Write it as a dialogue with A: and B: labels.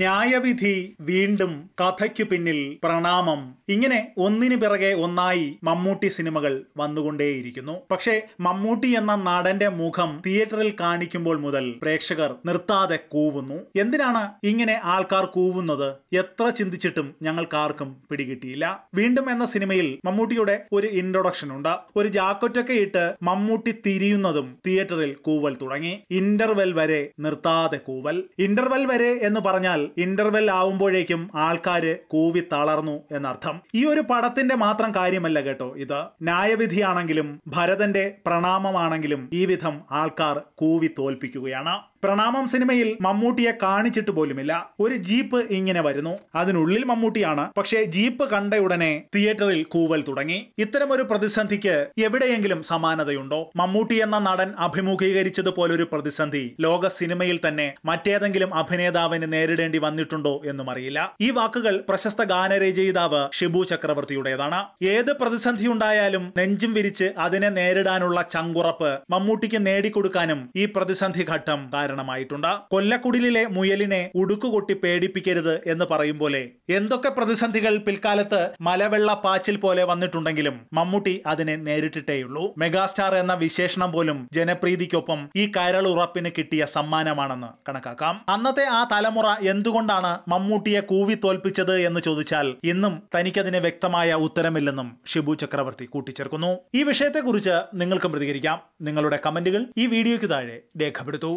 A: ന്യായവിധി വീണ്ടും കഥയ്ക്കു പിന്നിൽ പ്രണാമം ഇങ്ങനെ ഒന്നിനു പിറകെ ഒന്നായി മമ്മൂട്ടി സിനിമകൾ വന്നുകൊണ്ടേയിരിക്കുന്നു പക്ഷേ മമ്മൂട്ടി എന്ന നടന്റെ മുഖം തിയേറ്ററിൽ കാണിക്കുമ്പോൾ മുതൽ പ്രേക്ഷകർ നിർത്താതെ കൂവുന്നു എന്തിനാണ് ഇങ്ങനെ ആൾക്കാർ കൂവുന്നത് എത്ര ചിന്തിച്ചിട്ടും ഞങ്ങൾക്കാർക്കും പിടികിട്ടിയില്ല വീണ്ടും എന്ന സിനിമയിൽ മമ്മൂട്ടിയുടെ ഒരു ഇൻട്രൊഡക്ഷൻ ഉണ്ട് ഒരു ജാക്കറ്റൊക്കെ ഇട്ട് മമ്മൂട്ടി തിരിയുന്നതും തിയേറ്ററിൽ കൂവൽ തുടങ്ങി ഇന്റർവെൽ വരെ നിർത്താതെ കൂവൽ ഇന്റർവെൽ വരെ എന്ന് പറഞ്ഞാൽ എന്നാൽ ഇന്റർവെൽ ആവുമ്പോഴേക്കും ആൾക്കാര് കൂവി തളർന്നു എന്നർത്ഥം ഈ ഒരു പടത്തിന്റെ മാത്രം കാര്യമല്ല കേട്ടോ ഇത് ന്യായവിധിയാണെങ്കിലും ഭരതന്റെ പ്രണാമമാണെങ്കിലും ഈ വിധം ആൾക്കാർ കൂവി തോൽപ്പിക്കുകയാണ് പ്രണാമം സിനിമയിൽ മമ്മൂട്ടിയെ കാണിച്ചിട്ട് പോലുമില്ല ഒരു ജീപ്പ് ഇങ്ങനെ വരുന്നു അതിനുള്ളിൽ മമ്മൂട്ടിയാണ് പക്ഷേ ജീപ്പ് കണ്ട ഉടനെ തിയേറ്ററിൽ കൂവൽ തുടങ്ങി ഇത്തരം ഒരു പ്രതിസന്ധിക്ക് എവിടെയെങ്കിലും സമാനതയുണ്ടോ മമ്മൂട്ടി എന്ന നടൻ അഭിമുഖീകരിച്ചതുപോലൊരു പ്രതിസന്ധി ലോക സിനിമയിൽ തന്നെ മറ്റേതെങ്കിലും അഭിനേതാവിന് നേരിടേണ്ടി വന്നിട്ടുണ്ടോ എന്നും അറിയില്ല ഈ വാക്കുകൾ പ്രശസ്ത ഗാനരചയിതാവ് ഷിബു ചക്രവർത്തിയുടേതാണ് ഏത് പ്രതിസന്ധി ഉണ്ടായാലും നെഞ്ചും വിരിച്ച് അതിനെ നേരിടാനുള്ള ചങ്കുറപ്പ് മമ്മൂട്ടിക്ക് നേടിക്കൊടുക്കാനും ഈ പ്രതിസന്ധി ഘട്ടം കാരണമായിട്ടുണ്ട് കൊല്ലക്കുടിലെ മുയലിനെ ഉടുക്കുകൊട്ടി പേടിപ്പിക്കരുത് എന്ന് പറയും പോലെ എന്തൊക്കെ പ്രതിസന്ധികൾ പിൽക്കാലത്ത് മലവെള്ള പാച്ചിൽ പോലെ വന്നിട്ടുണ്ടെങ്കിലും മമ്മൂട്ടി അതിനെ നേരിട്ടിട്ടേയുള്ളൂ മെഗാസ്റ്റാർ എന്ന വിശേഷണം പോലും ജനപ്രീതിക്കൊപ്പം ഈ കരളുറപ്പിന് കിട്ടിയ സമ്മാനമാണെന്ന് കണക്കാക്കാം അന്നത്തെ ആ തലമുറ എന്തുകൊണ്ടാണ് മമ്മൂട്ടിയെ കൂവി തോൽപ്പിച്ചത് എന്ന് ചോദിച്ചാൽ ഇന്നും തനിക്കതിന് വ്യക്തമായ ഉത്തരമില്ലെന്നും ഷിബു ചക്രവർത്തി കൂട്ടിച്ചേർക്കുന്നു ഈ വിഷയത്തെക്കുറിച്ച് നിങ്ങൾക്കും പ്രതികരിക്കാം നിങ്ങളുടെ കമന്റുകൾ ഈ വീഡിയോയ്ക്ക് താഴെ രേഖപ്പെടുത്തൂ